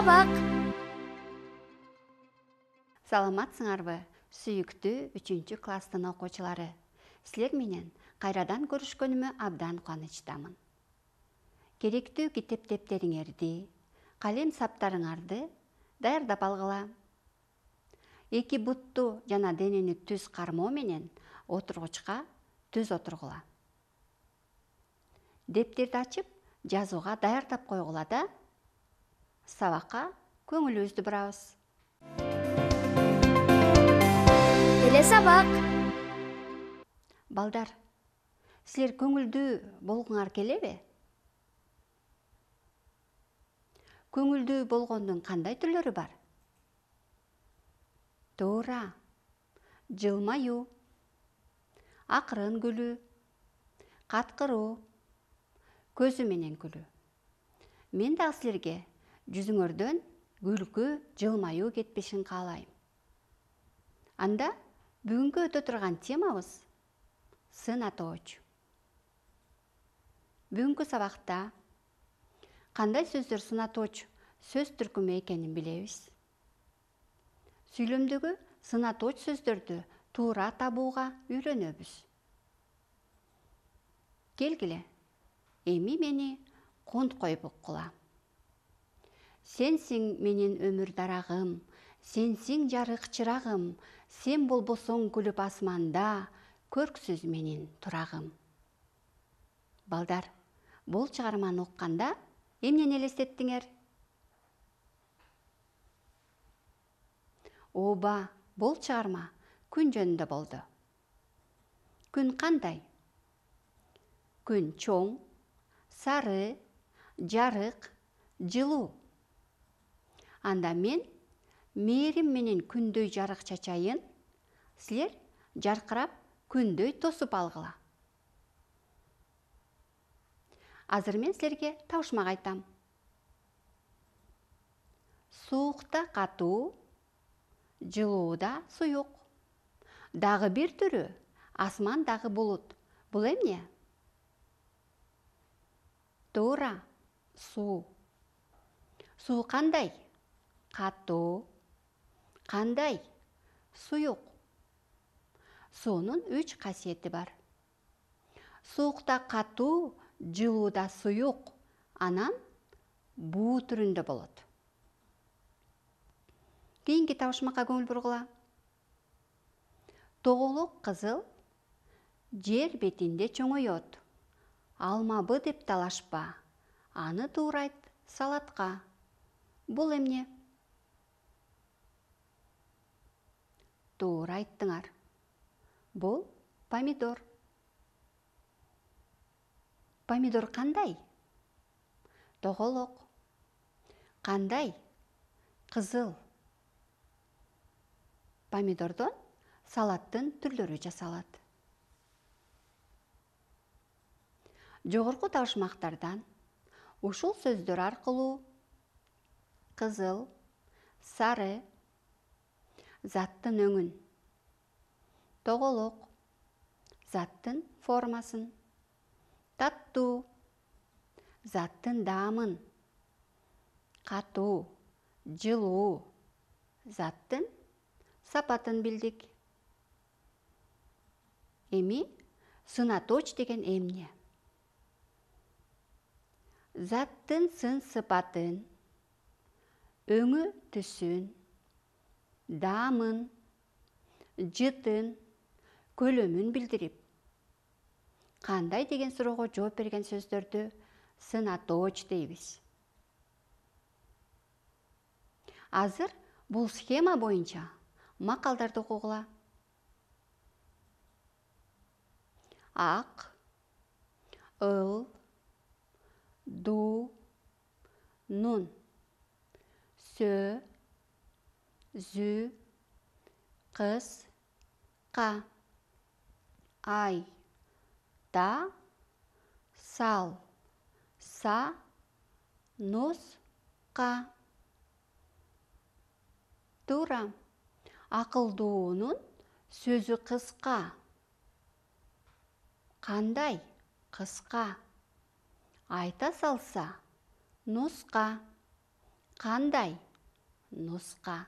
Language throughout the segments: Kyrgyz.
сабак саламатсыңарбы сүйүктүү үчүнчү класстын окуучулары силер менен кайрадан көрүшкөнүмө абдан кубанычтамын керектүү китеп дептериңерди калем саптарыңарды даярдап алгыла эки бутту жана денени түз кармоо менен отургучка түз отургула дептерди ачып жазууга даярдап койгула да сабакка көңүлүбүздү бурабыз эле сабак балдар силер көңүлдүү болгуңар келеби көңүлдүү болгондун кандай түрлөрү бар туура жылмаюу акырын күлүү каткыруу көзү менен күлүү мен дагы силерге жүзүңөрдөн күлкү жылмаюу кетпешин каалайм анда бүгүнкү өтө турган темабыз сын атооч бүгүнкү сабакта кандай сөздөр сын атоочу сөз түркүмү экенин билебиз сүйлөмдөгү сынатооч сөздөрдү туура табууга үйрөнөбүз келгиле эми мени коюп уккула сенсиң менин өмүр дарагым сенсиң жарык чырагым сен болбосоң күлүп асманда көрксүз менин турагым балдар бул чыгарманы укканда эмнени элестеттиңер ооба бул чыгарма күн жөнүндө болду күн кандай күн чоң сары жарык жылуу анда мен мээрим менен күндөй жарык чачайын сілер жаркырап күндөй тосуп алғыла. азыр мен силерге табышмак айтам суукта катуу жылууда суюк дагы бир түрү асмандагы булут бул эмне туура суу суу кандай қату қандай сұйық соның үш қасиеті бар суықта қату жылуда сұйық анан буу түрүндө болот кийинки табышмакка көңүл бұрғыла. тоголок қызыл жер бетинде чоңоет алмабы деп талашпа аны турайт салатқа. Бұл эмне туура айттыңар бул помидор помидор кандай тоголок кандай кызыл помидордон салаттын түрлөрү жасалат жогорку табышмактардан ушул сөздөр аркылуу кызыл сары заттын өңүн тоголок заттын формасын таттуу заттын даамын катуу жылуу заттын сапатын билдик эми сынаточ деген эмне заттын сын сыпатын өңү түсүн даамын жытын көлөмүн билдирип кандай деген суроого жооп берген сөздөрдү сынатооч дейбиз азыр бул схема боюнча макалдарды окугула ак ыл ду нун сө зү кыз ка ай да сал са ка туура акылдуунун сөзү кыска кандай кыска айта салса нуска кандай нуска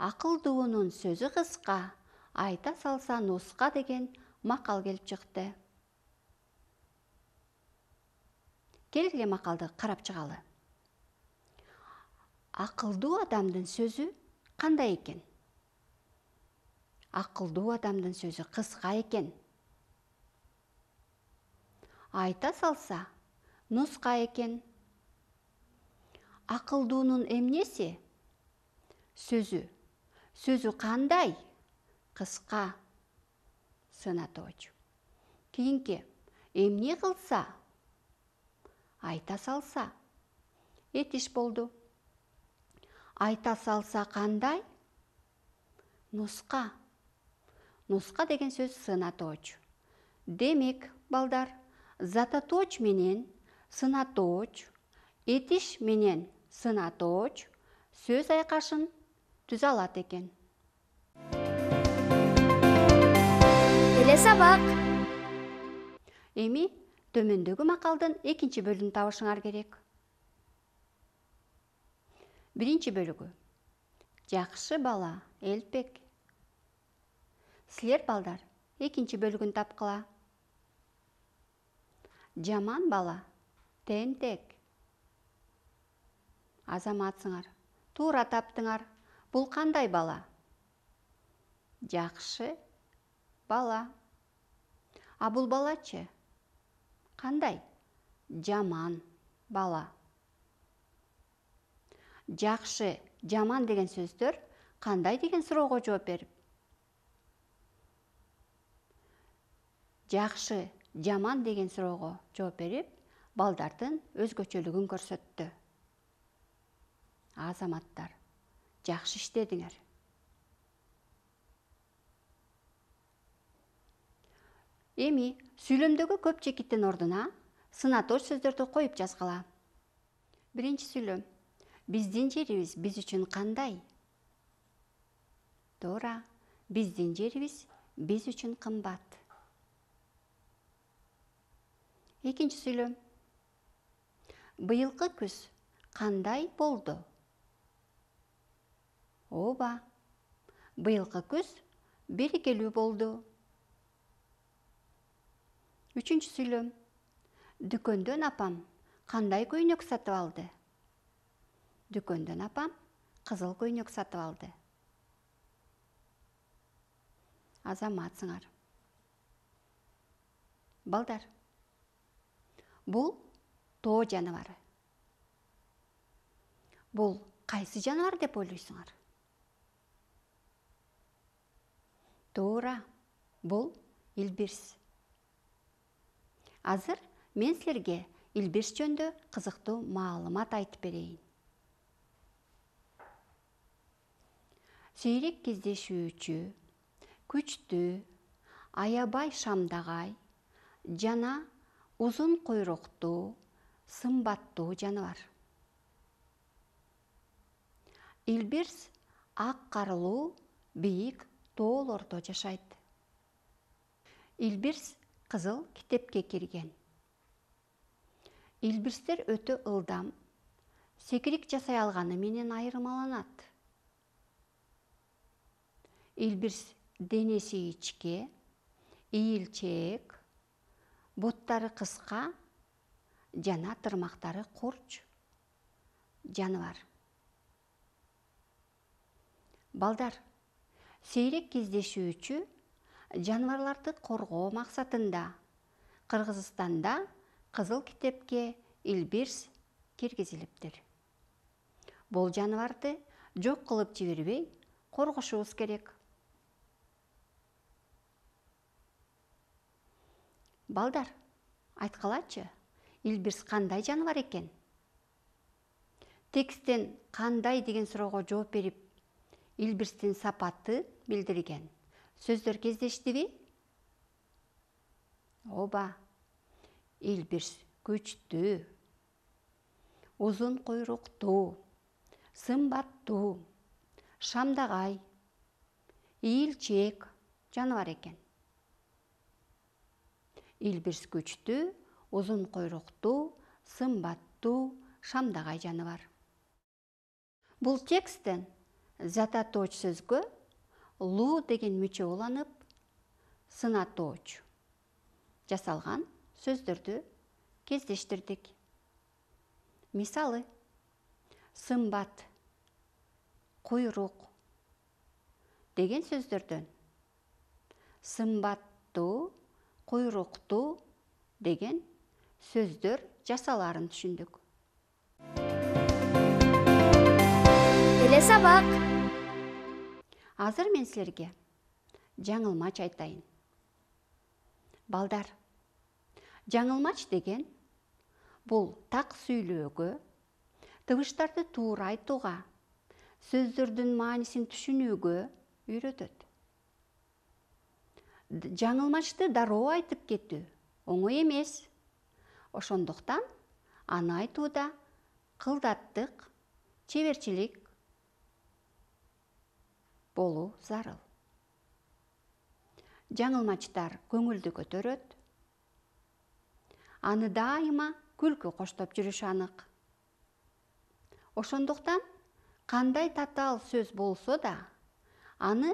ақыл сөзі қысқа айта салса носқа деген мақал келіп шықты келгілі мақалды қарап шығалы ақылду адамдың сөзі қандай екен ақылду адамдың сөзі қысқа екен айта салса нұсқа екен ақылдуның емнесе сөзі сөзі қандай қысқа санаточу кейінке эмне қылса айта салса етіш болды айта салса қандай нұсқа нұсқа деген сөз сынаточ демек балдар зататоч менен сынаточ етіш менен сынаточ сөз айқашын түзө алат экен теле сабак эми төмөндөгү макалдын экинчи бөлүгүн табышыңар керек биринчи бөлүгү жакшы бала элпек силер балдар экинчи бөлүгүн тапкыла жаман бала тентек азаматсыңар туура таптыңар бул кандай бала жакшы бала а бул балачы кандай жаман бала жакшы жаман деген сөздөр кандай деген суроого жооп берип жакшы жаман деген суроого жооп берип балдардын өзгөчөлүгүн көрсөттү азаматтар жакшы иштедиңер эми сүйлөмдөгү көп чекиттин ордуна сынатош сөздөрдү коюп жазгыла биринчи сүйлөм биздин жерибиз биз үчүн кандай туура биздин жерибиз биз үчүн кымбат экинчи сүйлөм быйылкы күз кандай болду оба биылғы күз берекелүү болды үшінші сүйлөм дүкөндөн апам қандай көйнек сатып алды дүкөндөн апам қызыл көйнек сатып алды Азаматсыңар. балдар бұл тоо жаныбары бұл қайсы жануар деп ойлайсыңар туура бул илбирс азыр мен силерге илбирс жөнүндө кызыктуу маалымат айтып берейин сейрек кездешүүчү күчтүү аябай шамдагай жана узун куйруктуу сымбаттуу жаныбар илбирс ак карылуу бийик тоолордо жашайт илбирс кызыл китепке кирген илбирстер өтө ылдам секирик жасай алганы менен айырмаланат илбирс денеси ичке ийилчээк буттары кыска жана тырмактары курч жаныбар балдар сейрек кездешүүчү жаныбарларды коргоо максатында кыргызстанда кызыл китепке илбирс киргизилиптир бул жаныбарды жок кылып жибербей коргошубуз керек балдар айткылачы илбирс кандай жаныбар экен тексттен кандай деген суроого жооп берип илбирстин сапаты билдирген сөздөр кездештиби ооба илбирс күчтүү узун куйруктуу сымбаттуу шамдагай ийилчээк жаныбар экен илбирс күчтүү узун куйруктуу сымбаттуу шамдагай жаныбар бул тексттен зат сөзгө лу деген мүчө уланып сынатооч жасалган сөздөрдү кездештирдик мисалы сымбат куйрук деген сөздөрдөн сымбаттуу куйруктуу деген сөздөр жасаларын түшүндүк келе сабак азыр мен сілерге жаңылмач айтайын балдар жаңылмач деген бұл так сүйлөөгө тыбыштарды туура айтуға сөздөрдүн маанисин түшүнүүгө үйрөтөт жаңылмачты дару айтып кетті, оңой емес. ошондуктан аны айтуыда, қылдаттық, чеберчилик болуу зарыл жаңылмачтар көңүлдү көтөрөт аны дайыма күлкү коштоп жүрүшү анык ошондуктан кандай татаал сөз болсо да аны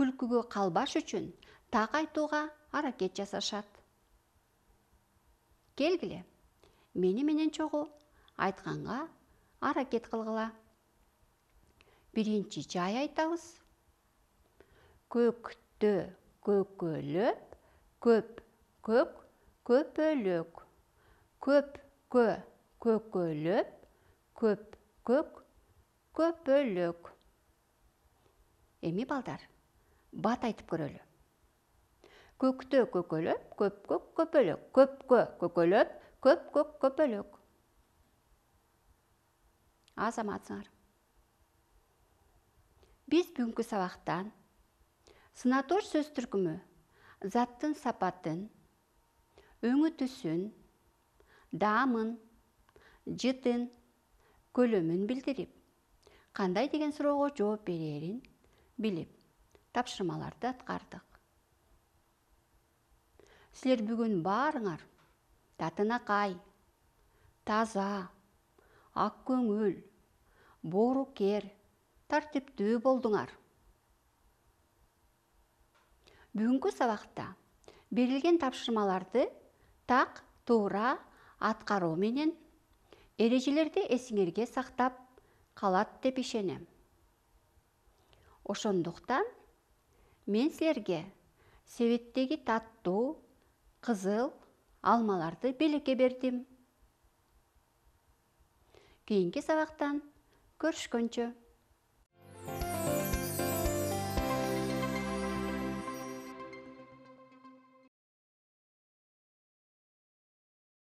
күлкүгө калбаш үчүн так айтууга аракет жасашат келгиле мени менен чогуу айтканга аракет кылгыла биринчи жай айтабыз көкті көкөліп көп көк көпөлөк көп кө көкөліп көп көк көпөлөк эми балдар бат айтып көрөлү көктө көкөлөп көп көк көп кө көкөлөп көп көк көпөлөк азаматсыңар биз бүгүнкү сабақтан. сынатор сөз түркүмү заттын сапатын өңү түсүн даамын жытын көлөмүн билдирип кандай деген суроого жооп берерин билип тапшырмаларды аткардык силер бүгүн баарыңар татынакай таза ак көңүл боорукер тартиптүү болдуңар бүгінгі сабақта берілген тапшырмаларды тақ тура атқару менен ережелерді есіңерге сақтап қалат деп ишенем ошондуктан мен силерге себеттеги таттуу қызыл алмаларды белекке бердим кийинки көрш көрүшкөнчө